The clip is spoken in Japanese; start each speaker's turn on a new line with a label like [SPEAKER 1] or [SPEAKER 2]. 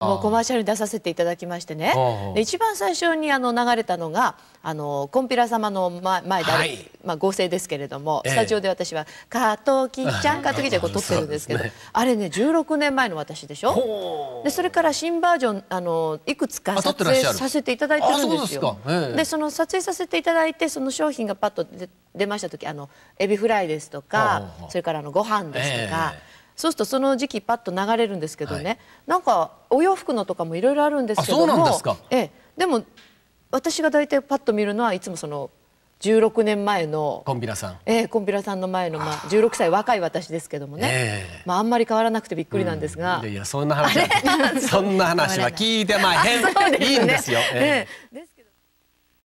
[SPEAKER 1] もうコ
[SPEAKER 2] マーシャルに出させていただきましてね一番最初にあの流れたのがあのコンピラ様の前で、はい、まあ、合成ですけれども、ええ、スタジオで私は「加藤きちゃん加藤きちゃん」こう撮ってるんですけどね、あれね16年前の私でしょでそれから新バージョンあのいくつか撮影させていただいてるんですよ。そで、え、その撮影させていただいてその商品がパッと出ました時あのエビフライですとかそれからあのご飯ですとか。そうするとその時期パッと流れるんですけどね、はい、なんかお洋服のとかもいろいろあるんですけどもええ、でも私が大体パッと見るのはいつもその16年前のコンビラさん、ええ、コンビラさんの前の、まあ、16歳若い私ですけどもね、えー、まあ、あんまり変わらなくてびっくりなんですが、うん、い
[SPEAKER 3] やいやそんな話そんな話は聞いてまへん、ね、いいんですよ。え
[SPEAKER 2] ー、えー